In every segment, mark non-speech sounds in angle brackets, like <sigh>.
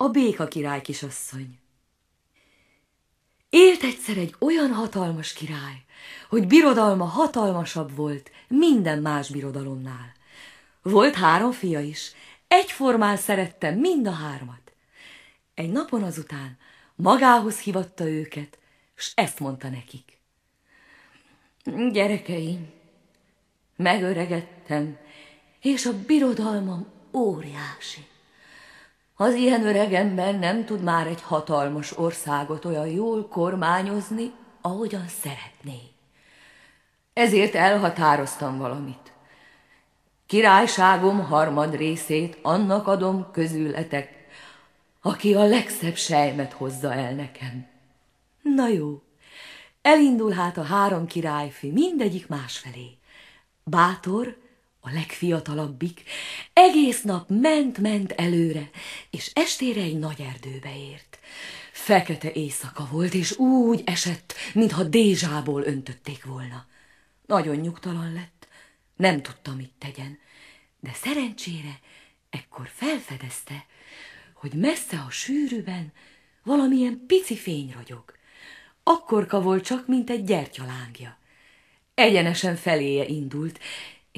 a béka király kisasszony. Élt egyszer egy olyan hatalmas király, hogy birodalma hatalmasabb volt minden más birodalomnál. Volt három fia is, egyformán szerette mind a hármat. Egy napon azután magához hívatta őket, s ezt mondta nekik. Gyerekeim, megöregedtem, és a birodalmam óriási. Az ilyen öreg ember nem tud már egy hatalmas országot olyan jól kormányozni, ahogyan szeretné. Ezért elhatároztam valamit. Királyságom harmad részét annak adom közületek, aki a legszebb sejmet hozza el nekem. Na jó, elindul hát a három királyfi, mindegyik másfelé. Bátor, a legfiatalabbik, egész nap ment-ment előre, és estére egy nagy erdőbe ért. Fekete éjszaka volt, és úgy esett, mintha dézsából öntötték volna. Nagyon nyugtalan lett, nem tudta, mit tegyen, de szerencsére ekkor felfedezte, hogy messze a sűrűben valamilyen pici fény ragyog. Akkorka volt csak, mint egy gyertyalángja. Egyenesen feléje indult,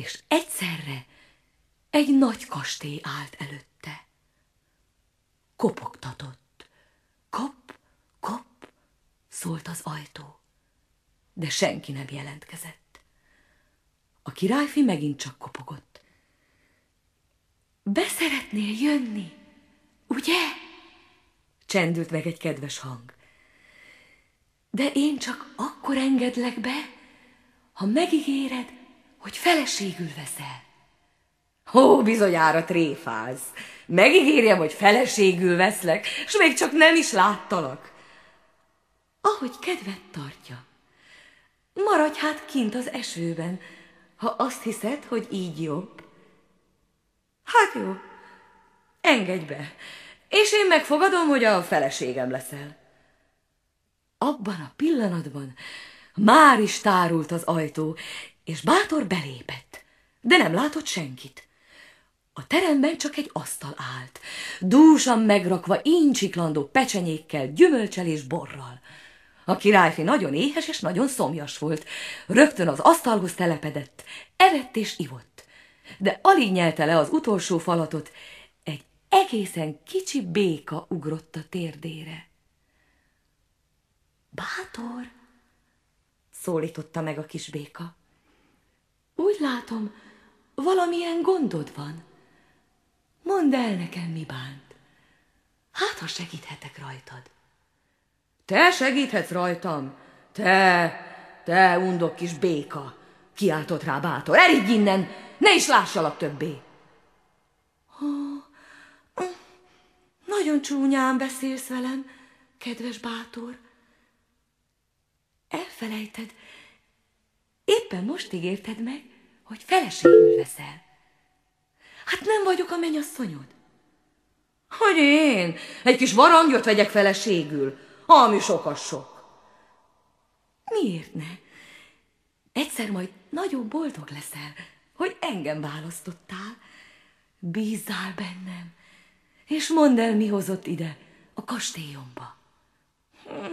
és egyszerre egy nagy kastély állt előtte. Kopogtatott. Kop, kop, szólt az ajtó, de senki nem jelentkezett. A királyfi megint csak kopogott. Beszeretnél jönni, ugye? Csendült meg egy kedves hang. De én csak akkor engedlek be, ha megígéred, hogy feleségül veszel. Ó, bizonyára tréfálsz. Megígérjem, hogy feleségül veszlek, és még csak nem is láttalak. Ahogy kedvet tartja. Maradj hát kint az esőben, ha azt hiszed, hogy így jobb. Hát jó, engedj be, és én megfogadom, hogy a feleségem leszel. Abban a pillanatban már is tárult az ajtó, és bátor belépett, de nem látott senkit. A teremben csak egy asztal állt, dúsan megrakva incsiklandó pecsenyékkel, gyümölcsel és borral. A királyfi nagyon éhes és nagyon szomjas volt. Rögtön az asztalhoz telepedett, evett és ivott. De alig nyelte le az utolsó falatot, egy egészen kicsi béka ugrott a térdére. Bátor! szólította meg a kis béka. Úgy látom, valamilyen gondod van. Mondd el nekem, mi bánt. Hát, ha segíthetek rajtad. Te segíthetsz rajtam? Te, te undok kis béka, kiáltott rá bátor. Eridj innen, ne is lássalak többé. Oh, nagyon csúnyán beszélsz velem, kedves bátor. Elfelejted, éppen most ígérted meg, hogy feleségül veszel. Hát nem vagyok a mennyasszonyod. Hogy én? Egy kis varangyot vegyek feleségül, ami sokas sok. Miért ne? Egyszer majd nagyon boldog leszel, hogy engem választottál. Bízzál bennem, és mondd el, mi hozott ide, a kastélyomba. Hm.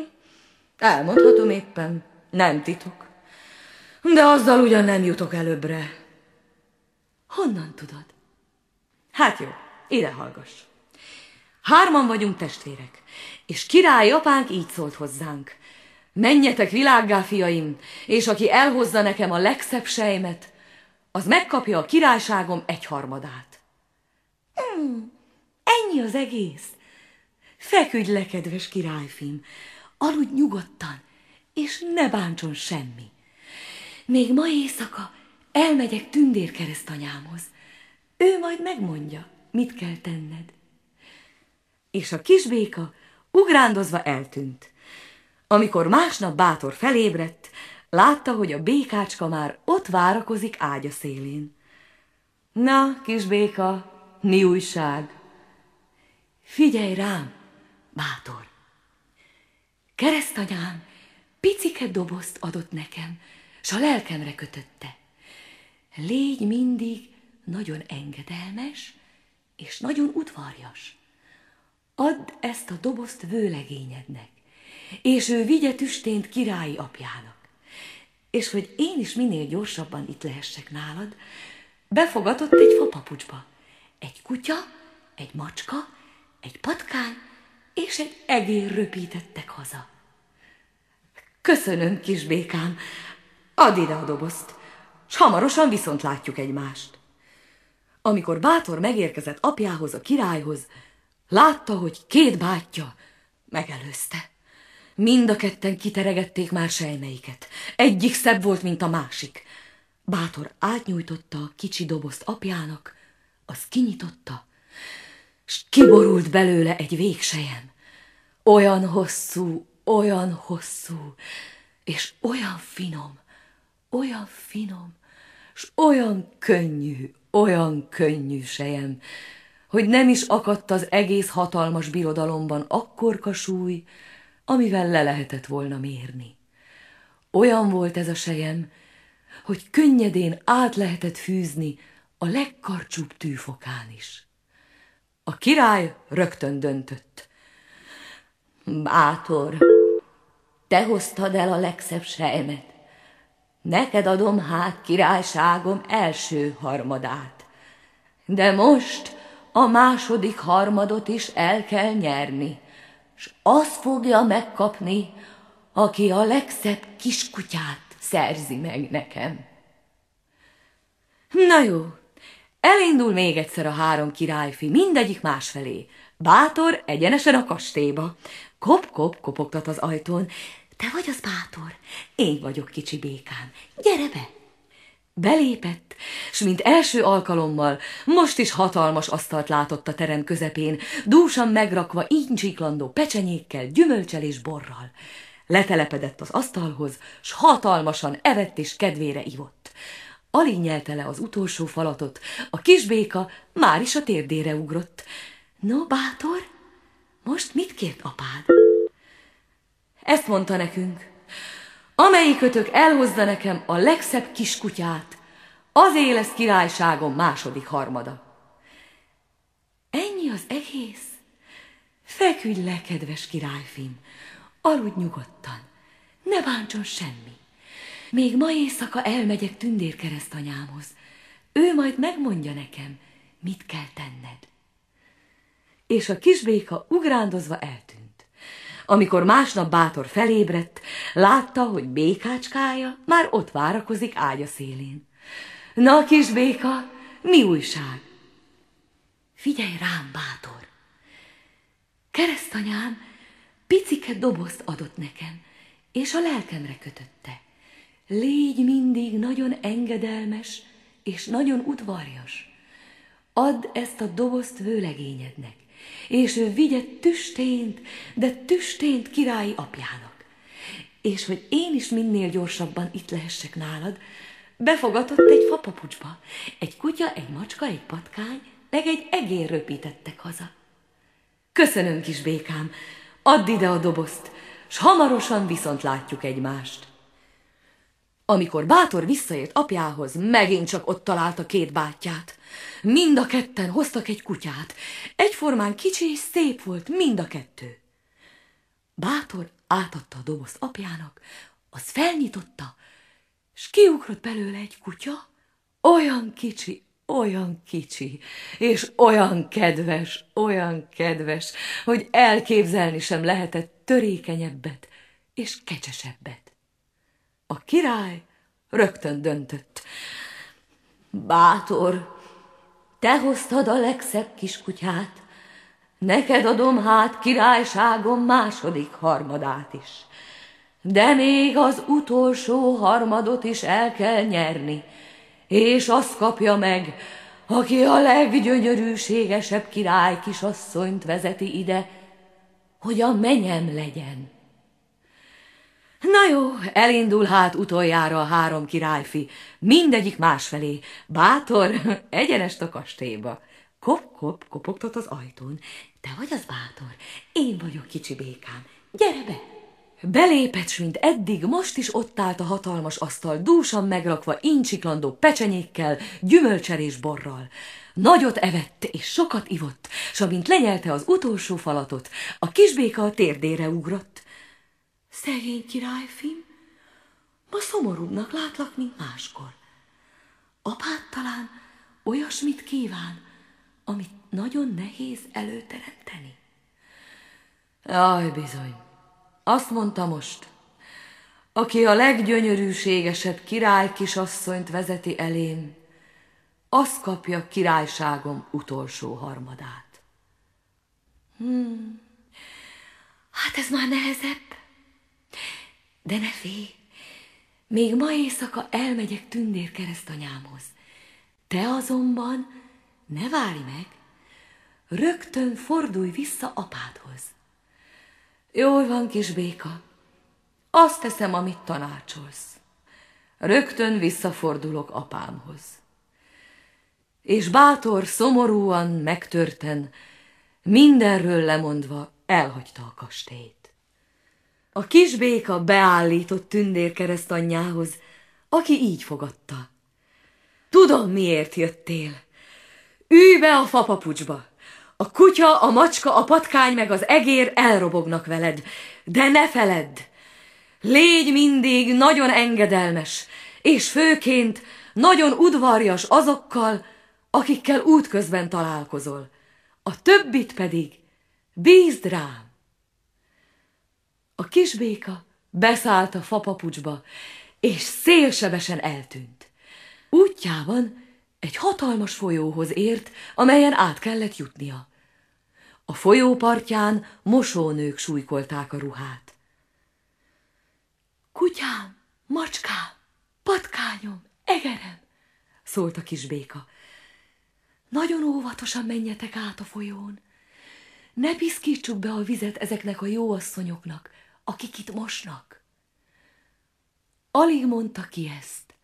Elmondhatom éppen, nem titok. De azzal ugyan nem jutok előbbre. Honnan tudod? Hát jó, ide hallgass. Hárman vagyunk testvérek, és király apánk így szólt hozzánk. Menjetek világgá, fiaim, és aki elhozza nekem a legszebb sejmet, az megkapja a királyságom egyharmadát. Mm, ennyi az egész. Feküdj le, kedves királyfim, aludj nyugodtan, és ne bántson semmi. Még ma éjszaka elmegyek tündérkeresztanyámhoz. Ő majd megmondja, mit kell tenned. És a kisbéka ugrándozva eltűnt. Amikor másnap bátor felébredt, látta, hogy a békácska már ott várakozik ágya szélén. Na, kisbéka, mi újság? Figyelj rám, bátor! Keresztanyám picike dobozt adott nekem, s a lelkemre kötötte. Légy mindig nagyon engedelmes és nagyon udvarjas. Add ezt a dobozt vőlegényednek, és ő vigye tüstént királyi apjának. És hogy én is minél gyorsabban itt lehessek nálad, befogatott egy fapapucsba. Egy kutya, egy macska, egy patkány és egy egér röpítettek haza. Köszönöm, kis békám, Add ide a dobozt, s hamarosan viszont látjuk egymást. Amikor bátor megérkezett apjához, a királyhoz, látta, hogy két bátyja megelőzte. Mind a ketten kiteregették már sejmeiket. Egyik szebb volt, mint a másik. Bátor átnyújtotta a kicsi dobozt apjának, az kinyitotta, s kiborult belőle egy végsejem. Olyan hosszú, olyan hosszú, és olyan finom, olyan finom, s olyan könnyű, olyan könnyű sejem, hogy nem is akadt az egész hatalmas birodalomban akkorka súly, amivel le lehetett volna mérni. Olyan volt ez a sejem, hogy könnyedén át lehetett fűzni a legkarcsúbb tűfokán is. A király rögtön döntött. Bátor, te hoztad el a legszebb sejemet neked adom hát királyságom első harmadát. De most a második harmadot is el kell nyerni, s az fogja megkapni, aki a legszebb kiskutyát szerzi meg nekem. Na jó, elindul még egyszer a három királyfi, mindegyik másfelé. Bátor egyenesen a kastélyba. Kop-kop kopogtat az ajtón. Te vagy az bátor, én vagyok kicsi békám, gyere be! Belépett, s mint első alkalommal most is hatalmas asztalt látott a terem közepén, dúsan megrakva incsiklandó pecsenyékkel, gyümölcsel és borral. Letelepedett az asztalhoz, s hatalmasan evett és kedvére ivott. Alig nyelte le az utolsó falatot, a kisbéka már is a térdére ugrott. No, bátor, most mit kért apád? Ezt mondta nekünk. Amelyikötök elhozza nekem a legszebb kiskutyát, az lesz királyságom második harmada. Ennyi az egész? Feküdj le, kedves királyfim, aludj nyugodtan, ne bántson semmi. Még ma éjszaka elmegyek anyámhoz. Ő majd megmondja nekem, mit kell tenned. És a kisbéka ugrándozva eltűnt. Amikor másnap bátor felébredt, látta, hogy békácskája már ott várakozik ágya szélén. Na, kis béka, mi újság? Figyelj rám, bátor! Keresztanyám picike dobozt adott nekem, és a lelkemre kötötte. Légy mindig nagyon engedelmes és nagyon udvarjas. Add ezt a dobozt vőlegényednek és ő vigye tüstént, de tüstént királyi apjának. És hogy én is minél gyorsabban itt lehessek nálad, befogatott egy fapapucsba. Egy kutya, egy macska, egy patkány, meg egy egér röpítettek haza. Köszönöm, kis békám, add ide a dobozt, s hamarosan viszont látjuk egymást. Amikor Bátor visszaért apjához, megint csak ott találta két bátyját. Mind a ketten hoztak egy kutyát. Egyformán kicsi és szép volt mind a kettő. Bátor átadta a dobozt apjának, az felnyitotta, és kiugrott belőle egy kutya, olyan kicsi, olyan kicsi, és olyan kedves, olyan kedves, hogy elképzelni sem lehetett törékenyebbet és kecsesebbet. A király rögtön döntött. Bátor, te hoztad a legszebb kiskutyát, neked adom hát királyságom második harmadát is. De még az utolsó harmadot is el kell nyerni, és azt kapja meg, aki a leggyönyörűségesebb király kisasszonyt vezeti ide, hogy a menyem legyen. Na jó, elindul hát utoljára a három királyfi, mindegyik másfelé, bátor, <laughs> egyenest a kastélyba. Kop-kop kopogtat az ajtón. Te vagy az bátor, én vagyok kicsi békám, gyere be! Belépett, mint eddig, most is ott állt a hatalmas asztal, dúsan megrakva, incsiklandó pecsenyékkel, gyümölcsel és borral. Nagyot evett és sokat ivott, s amint lenyelte az utolsó falatot, a kisbéka a térdére ugrott. Szegény királyfim, ma szomorúbbnak látlak, mint máskor. Apád talán olyasmit kíván, amit nagyon nehéz előteremteni. Jaj, bizony, azt mondta most, aki a leggyönyörűségesebb király kisasszonyt vezeti elém, az kapja királyságom utolsó harmadát. Hmm. Hát ez már nehezebb. De ne félj, még ma éjszaka elmegyek tündér keresztanyámhoz. Te azonban ne várj meg, rögtön fordulj vissza apádhoz. Jól van, kis béka, azt teszem, amit tanácsolsz. Rögtön visszafordulok apámhoz. És bátor, szomorúan, megtörten, mindenről lemondva elhagyta a kastélyt. A kis béka beállított tündér keresztanyjához, aki így fogadta. Tudom, miért jöttél. Ülj be a fapapucsba. A kutya, a macska, a patkány meg az egér elrobognak veled, de ne feledd! Légy mindig nagyon engedelmes, és főként nagyon udvarjas azokkal, akikkel útközben találkozol. A többit pedig bízd rám! A kis béka beszállt a fapapucsba, és szélsebesen eltűnt. Útjában egy hatalmas folyóhoz ért, amelyen át kellett jutnia. A folyópartján mosónők súlykolták a ruhát. Kutyám, macskám, patkányom, egerem, szólt a kisbéka. Nagyon óvatosan menjetek át a folyón. Ne piszkítsuk be a vizet ezeknek a jóasszonyoknak, akik itt mosnak. Alig mondta ki ezt.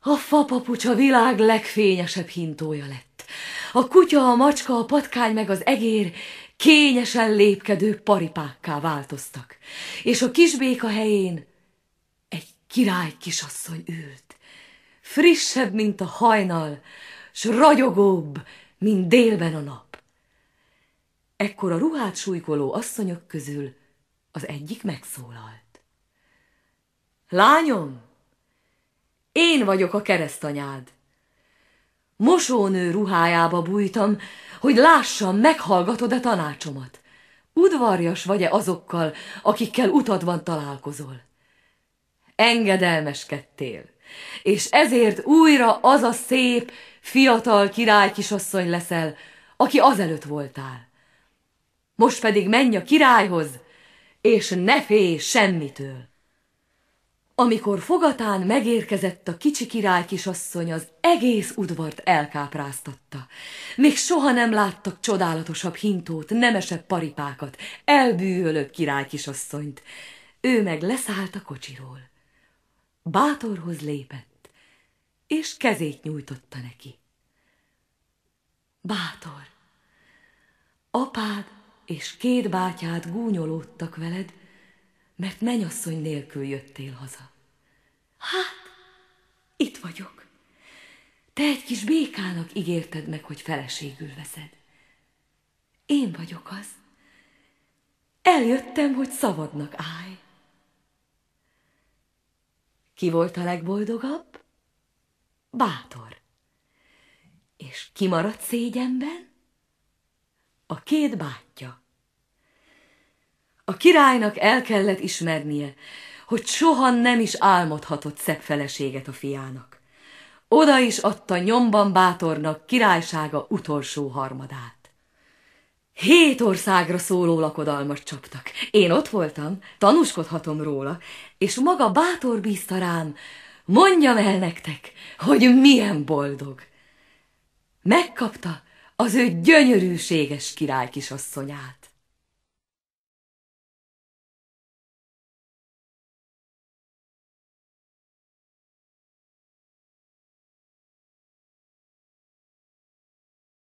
A fapapucs a világ legfényesebb hintója lett. A kutya, a macska, a patkány meg az egér kényesen lépkedő paripákká változtak, és a béka helyén egy király kisasszony ült, frissebb, mint a hajnal, s ragyogóbb, mint délben a nap. Ekkor a ruhát súlykoló asszonyok közül az egyik megszólalt. Lányom, én vagyok a keresztanyád. Mosónő ruhájába bújtam, hogy lássam, meghallgatod a tanácsomat. Udvarjas vagy-e azokkal, akikkel utadban találkozol? Engedelmeskedtél, és ezért újra az a szép, fiatal király kisasszony leszel, aki azelőtt voltál. Most pedig menj a királyhoz, és ne félj semmitől. Amikor fogatán megérkezett a kicsi király kisasszony, az egész udvart elkápráztatta. Még soha nem láttak csodálatosabb hintót, nemesebb paripákat, elbűvölőbb király kisasszonyt. Ő meg leszállt a kocsiról. Bátorhoz lépett, és kezét nyújtotta neki. Bátor, apád és két bátyát gúnyolódtak veled, mert menyasszony nélkül jöttél haza. Hát, itt vagyok. Te egy kis békának ígérted meg, hogy feleségül veszed. Én vagyok az. Eljöttem, hogy szabadnak állj. Ki volt a legboldogabb? Bátor. És maradt szégyenben? a két bátyja. A királynak el kellett ismernie, hogy soha nem is álmodhatott szebb feleséget a fiának. Oda is adta nyomban bátornak királysága utolsó harmadát. Hét országra szóló lakodalmat csaptak. Én ott voltam, tanúskodhatom róla, és maga bátor bízta rám, mondjam el nektek, hogy milyen boldog. Megkapta az ő gyönyörűséges király kisasszonyát.